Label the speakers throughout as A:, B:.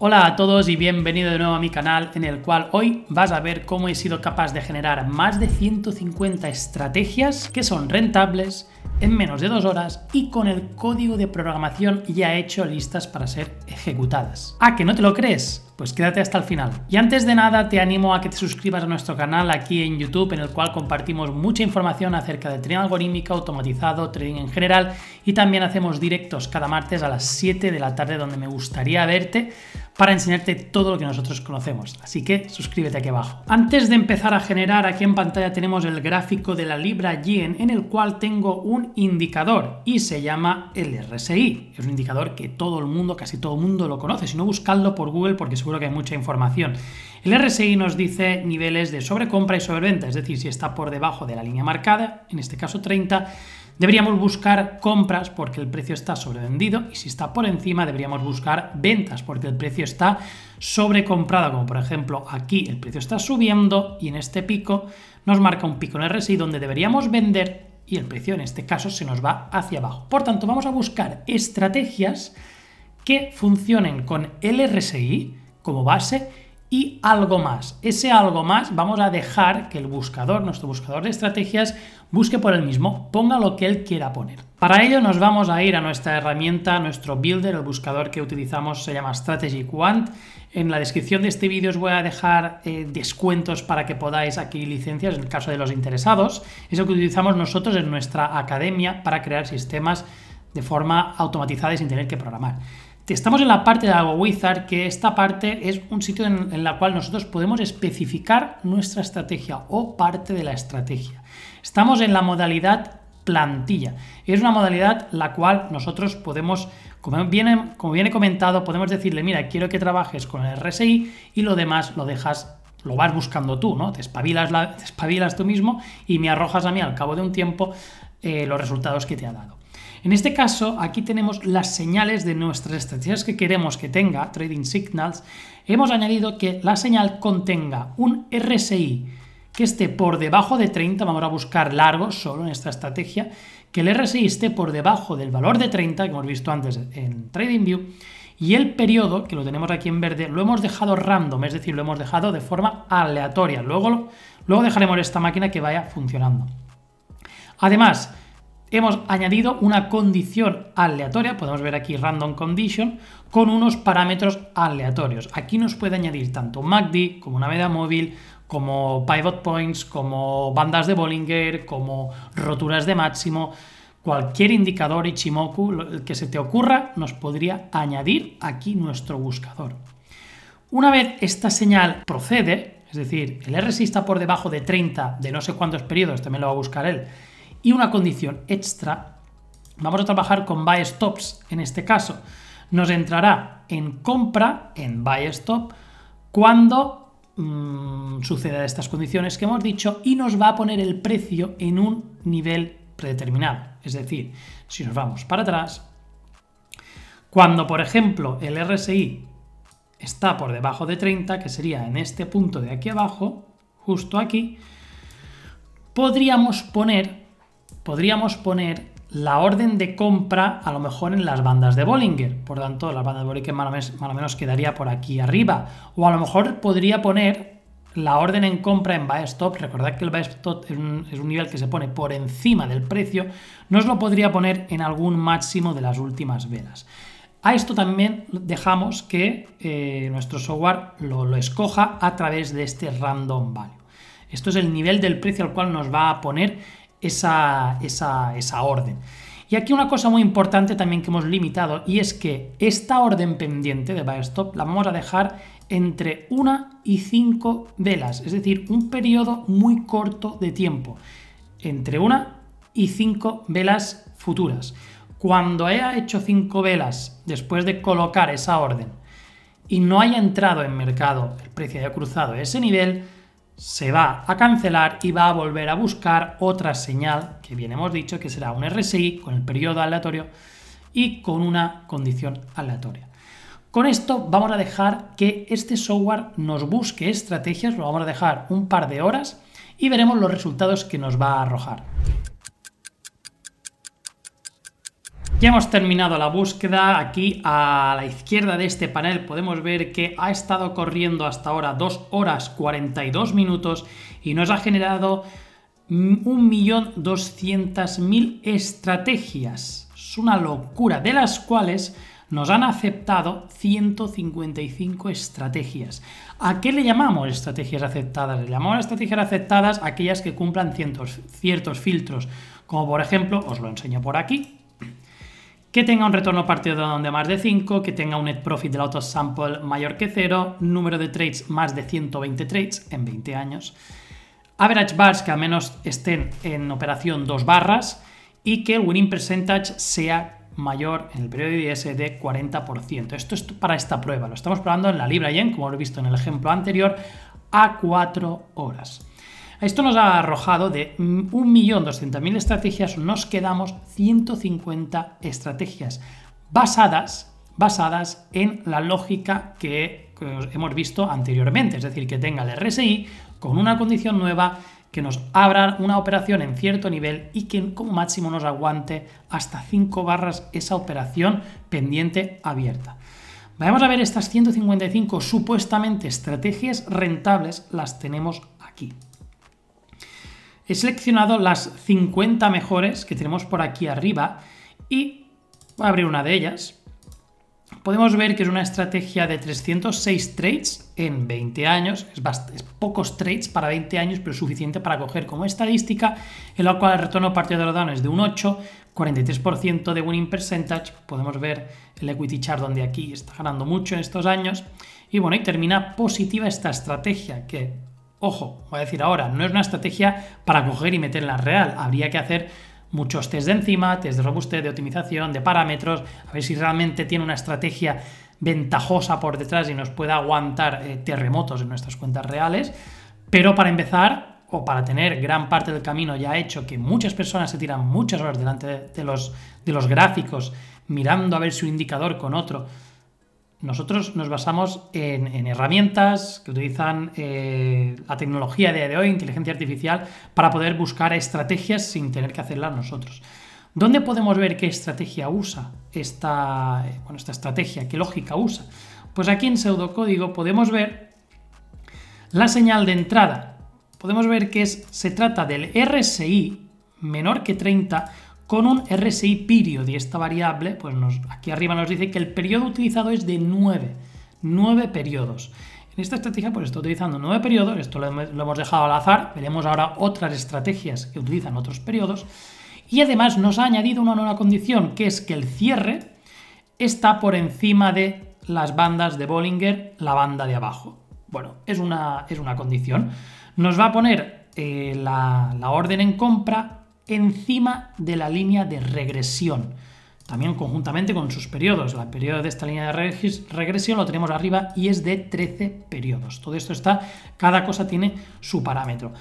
A: Hola a todos y bienvenido de nuevo a mi canal en el cual hoy vas a ver cómo he sido capaz de generar más de 150 estrategias que son rentables en menos de dos horas y con el código de programación ya hecho listas para ser ejecutadas. ¿A que no te lo crees? Pues quédate hasta el final. Y antes de nada te animo a que te suscribas a nuestro canal aquí en YouTube en el cual compartimos mucha información acerca de trading algorítmico, automatizado, trading en general y también hacemos directos cada martes a las 7 de la tarde donde me gustaría verte para enseñarte todo lo que nosotros conocemos. Así que suscríbete aquí abajo. Antes de empezar a generar, aquí en pantalla tenemos el gráfico de la libra yen en el cual tengo un indicador y se llama el RSI. Es un indicador que todo el mundo, casi todo el mundo lo conoce. Si no, buscadlo por Google porque seguro que hay mucha información. El RSI nos dice niveles de sobrecompra y sobreventa, es decir, si está por debajo de la línea marcada, en este caso 30, Deberíamos buscar compras porque el precio está sobrevendido y si está por encima deberíamos buscar ventas porque el precio está sobrecomprado, como por ejemplo aquí el precio está subiendo y en este pico nos marca un pico en RSI donde deberíamos vender y el precio en este caso se nos va hacia abajo. Por tanto, vamos a buscar estrategias que funcionen con el RSI como base y algo más. Ese algo más vamos a dejar que el buscador, nuestro buscador de estrategias, busque por él mismo, ponga lo que él quiera poner. Para ello nos vamos a ir a nuestra herramienta, nuestro builder, el buscador que utilizamos se llama Strategy Quant. En la descripción de este vídeo os voy a dejar eh, descuentos para que podáis aquí licencias en el caso de los interesados. Eso que utilizamos nosotros en nuestra academia para crear sistemas de forma automatizada y sin tener que programar. Estamos en la parte de algo Wizard, que esta parte es un sitio en, la cual nosotros podemos especificar nuestra estrategia o parte de la estrategia. Estamos en la modalidad plantilla. Es una modalidad la cual nosotros podemos, como viene, como comentado, podemos decirle, mira, quiero que trabajes con el RSI y lo demás lo dejas lo vas buscando tú, ¿no? Te espabilas, tú mismo y me arrojas a mí al cabo de un tiempo eh, los resultados que te ha dado. En este caso, aquí tenemos las señales de nuestras estrategias que queremos que tenga, Trading Signals. Hemos añadido que la señal contenga un RSI que esté por debajo de 30, vamos a buscar largo solo en esta estrategia, que el RSI esté por debajo del valor de 30, que hemos visto antes en TradingView, y el periodo, que lo tenemos aquí en verde, lo hemos dejado random, es decir, lo hemos dejado de forma aleatoria. Luego, luego dejaremos esta máquina que vaya funcionando. Además, hemos añadido una condición aleatoria, podemos ver aquí random condition, con unos parámetros aleatorios. Aquí nos puede añadir tanto MACD como una media móvil, como pivot points, como bandas de Bollinger, como roturas de máximo, cualquier indicador Ichimoku, que se te ocurra, nos podría añadir aquí nuestro buscador. Una vez esta señal procede, es decir, el RSI está por debajo de 30 de no sé cuántos periodos, también lo va a buscar él, y una condición extra, vamos a trabajar con buy stops en este caso. Nos entrará en compra, en buy stop, cuando mm, suceda estas condiciones que hemos dicho y nos va a poner el precio en un nivel predeterminado. Es decir, si nos vamos para atrás, cuando por ejemplo el RSI está por debajo de 30, que sería en este punto de aquí abajo, justo aquí, podríamos poner podríamos poner la orden de compra a lo mejor en las bandas de Bollinger. Por tanto, las bandas de Bollinger más o, menos, quedaría por aquí arriba. O a lo mejor podría poner la orden en compra en buy stop. Recordad que el buy stop es un, nivel que se pone por encima del precio. Nos lo podría poner en algún máximo de las últimas velas. A esto también dejamos que eh, nuestro software lo escoja a través de este random value. Esto es el nivel del precio al cual nos va a poner esa, orden. Y aquí una cosa muy importante también que hemos limitado y es que esta orden pendiente de buy stop la vamos a dejar entre una y cinco velas, es decir, un periodo muy corto de tiempo, entre una y cinco velas futuras. Cuando haya hecho cinco velas después de colocar esa orden y no haya entrado en mercado el precio haya cruzado ese nivel, se va a cancelar y va a volver a buscar otra señal que bien hemos dicho que será un RSI con el periodo aleatorio y con una condición aleatoria. Con esto vamos a dejar que este software nos busque estrategias, lo vamos a dejar un par de horas y veremos los resultados que nos va a arrojar. Ya hemos terminado la búsqueda, aquí a la izquierda de este panel podemos ver que ha estado corriendo hasta ahora 2 horas 42 minutos y nos ha generado 1.200.000 estrategias. Es una locura, de las cuales nos han aceptado 155 estrategias. ¿A qué le llamamos estrategias aceptadas? Le llamamos estrategias aceptadas aquellas que cumplan ciertos, ciertos filtros, como por ejemplo, os lo enseño por aquí, que tenga un retorno partido de más de 5, que tenga un net profit del sample mayor que 0, número de trades más de 120 trades en 20 años, average bars que al menos estén en operación 2 barras y que el winning percentage sea mayor en el periodo de IS de 40%. Esto es para esta prueba, lo estamos probando en la Libra Yen, como he visto en el ejemplo anterior, a 4 horas. Esto nos ha arrojado de 1.200.000 estrategias, nos quedamos 150 estrategias basadas, basadas en la lógica que hemos visto anteriormente, es decir, que tenga el RSI con una condición nueva que nos abra una operación en cierto nivel y que como máximo nos aguante hasta 5 barras esa operación pendiente abierta. Vamos a ver estas 155 supuestamente estrategias rentables, las tenemos aquí. He seleccionado las 50 mejores que tenemos por aquí arriba y voy a abrir una de ellas. Podemos ver que es una estrategia de 306 trades en 20 años, es, pocos trades para 20 años, pero suficiente para coger como estadística, en la cual el retorno partido de los es de un 8, 43% de winning percentage, podemos ver el equity chart donde aquí está ganando mucho en estos años, y bueno, y termina positiva esta estrategia, que Ojo, voy a decir ahora, no es una estrategia para coger y meterla real. Habría que hacer muchos test de encima, test de robustez, de optimización, de parámetros, a ver si realmente tiene una estrategia ventajosa por detrás y nos pueda aguantar eh, terremotos en nuestras cuentas reales. Pero para empezar, o para tener gran parte del camino ya hecho, que muchas personas se tiran muchas horas delante de los, de los gráficos mirando a ver su indicador con otro, nosotros nos basamos en, herramientas que utilizan eh, la tecnología de, hoy, inteligencia artificial, para poder buscar estrategias sin tener que hacerlas nosotros. ¿Dónde podemos ver qué estrategia usa esta, esta estrategia, qué lógica usa? Pues aquí en pseudocódigo podemos ver la señal de entrada. Podemos ver que se trata del RSI menor que 30 con un RSI period y esta variable, pues nos, aquí arriba nos dice que el periodo utilizado es de 9, 9 periodos. En esta estrategia pues está utilizando 9 periodos, esto lo, hemos dejado al azar, veremos ahora otras estrategias que utilizan otros periodos y además nos ha añadido una nueva condición que es que el cierre está por encima de las bandas de Bollinger, la banda de abajo. Bueno, es una, es una condición. Nos va a poner eh, la, la orden en compra encima de la línea de regresión. También conjuntamente con sus periodos. El periodo de esta línea de regresión lo tenemos arriba y es de 13 periodos. Todo esto está, cada cosa tiene su parámetro.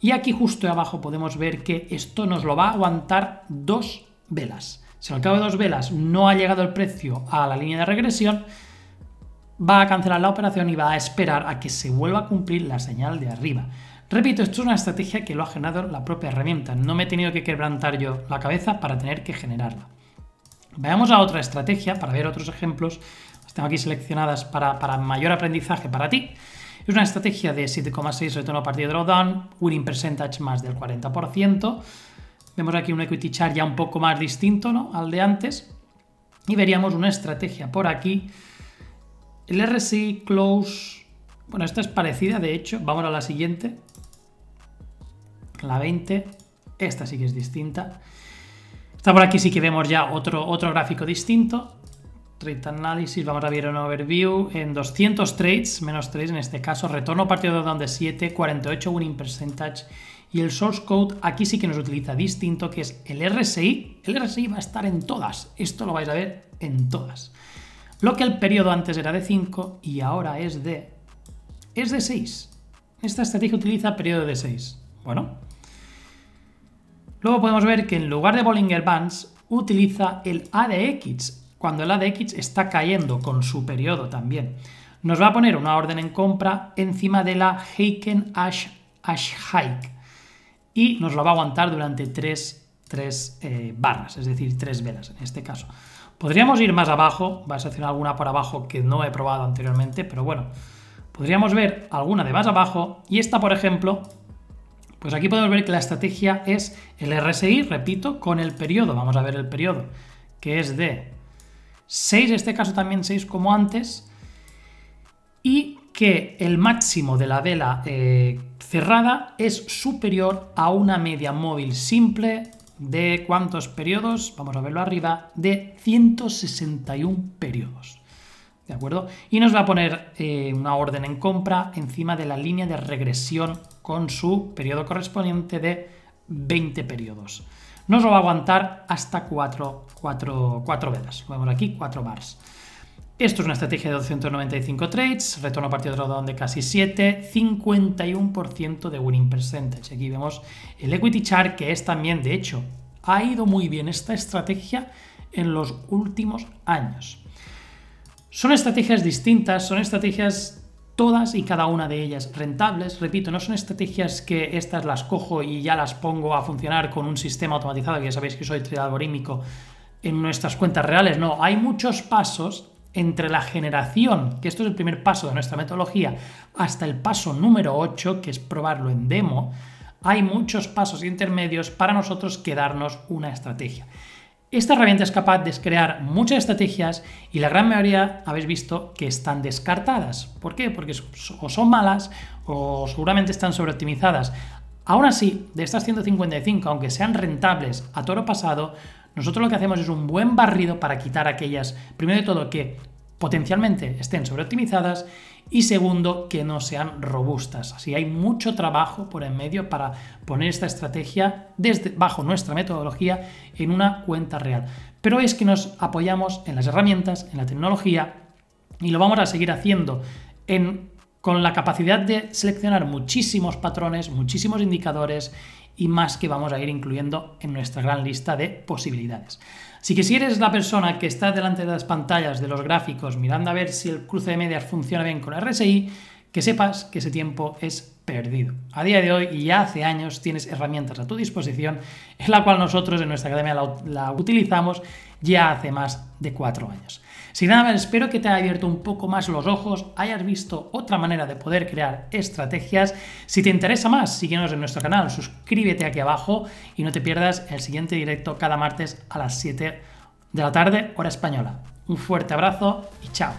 A: Y aquí justo abajo podemos ver que esto nos lo va a aguantar dos velas. Si al cabo de dos velas no ha llegado el precio a la línea de regresión, va a cancelar la operación y va a esperar a que se vuelva a cumplir la señal de arriba. Repito, esto es una estrategia que lo ha generado la propia herramienta. No me he tenido que quebrantar yo la cabeza para tener que generarla. Veamos a otra estrategia para ver otros ejemplos. Las tengo aquí seleccionadas para, mayor aprendizaje para ti. Es una estrategia de 7,6 retorno partido drawdown, winning percentage más del 40%. Vemos aquí un equity chart ya un poco más distinto ¿no? al de antes. Y veríamos una estrategia por aquí el RSI Close. Bueno, esta es parecida, de hecho. Vamos a la siguiente. La 20. Esta sí que es distinta. Esta por aquí sí que vemos ya otro, otro gráfico distinto. Trade Analysis, vamos a ver un overview. En 200 trades, menos 3 en este caso, retorno partido de donde 7, 48 winning percentage. Y el source code aquí sí que nos utiliza distinto, que es el RSI. El RSI va a estar en todas. Esto lo vais a ver en todas. Lo que el periodo antes era de 5 y ahora es de... es de 6. Esta estrategia utiliza periodo de 6. Bueno. Luego podemos ver que en lugar de Bollinger Bands utiliza el ADX, cuando el ADX está cayendo con su periodo también. Nos va a poner una orden en compra encima de la Heiken Ash, Hike y nos lo va a aguantar durante 3, eh, barras, es decir, 3 velas en este caso. Podríamos ir más abajo, va a hacer alguna por abajo que no he probado anteriormente, pero bueno, podríamos ver alguna de más abajo y esta, por ejemplo, pues aquí podemos ver que la estrategia es el RSI, repito, con el periodo, vamos a ver el periodo, que es de 6, en este caso también 6 como antes, y que el máximo de la vela eh, cerrada es superior a una media móvil simple ¿De cuántos periodos? Vamos a verlo arriba. De 161 periodos. ¿De acuerdo? Y nos va a poner eh, una orden en compra encima de la línea de regresión con su periodo correspondiente de 20 periodos. Nos lo va a aguantar hasta 4, vedas. velas. vemos aquí, 4 bars. Esto es una estrategia de 295 trades, retorno a partido de rodón de casi 7, 51% de winning percentage. Aquí vemos el equity chart que es también, de hecho, ha ido muy bien esta estrategia en los últimos años. Son estrategias distintas, son estrategias todas y cada una de ellas rentables. Repito, no son estrategias que estas las cojo y ya las pongo a funcionar con un sistema automatizado, que ya sabéis que soy algorítmico en nuestras cuentas reales. No, hay muchos pasos entre la generación, que esto es el primer paso de nuestra metodología, hasta el paso número 8, que es probarlo en demo, hay muchos pasos intermedios para nosotros quedarnos una estrategia. Esta herramienta es capaz de crear muchas estrategias y la gran mayoría habéis visto que están descartadas. ¿Por qué? Porque o son malas o seguramente están sobreoptimizadas. Aún así, de estas 155, aunque sean rentables a toro pasado, nosotros lo que hacemos es un buen barrido para quitar aquellas, primero de todo, que potencialmente estén sobreoptimizadas y segundo, que no sean robustas. Así hay mucho trabajo por en medio para poner esta estrategia desde, bajo nuestra metodología en una cuenta real. Pero es que nos apoyamos en las herramientas, en la tecnología y lo vamos a seguir haciendo con la capacidad de seleccionar muchísimos patrones, muchísimos indicadores y más que vamos a ir incluyendo en nuestra gran lista de posibilidades. Así que si eres la persona que está delante de las pantallas, de los gráficos, mirando a ver si el cruce de medias funciona bien con RSI, que sepas que ese tiempo es perdido. A día de hoy y ya hace años tienes herramientas a tu disposición, en la cual nosotros en nuestra academia la, la utilizamos ya hace más de cuatro años. Sin nada, espero que te haya abierto un poco más los ojos, hayas visto otra manera de poder crear estrategias. Si te interesa más, síguenos en nuestro canal, suscríbete aquí abajo y no te pierdas el siguiente directo cada martes a las 7 de la tarde, hora española. Un fuerte abrazo y chao.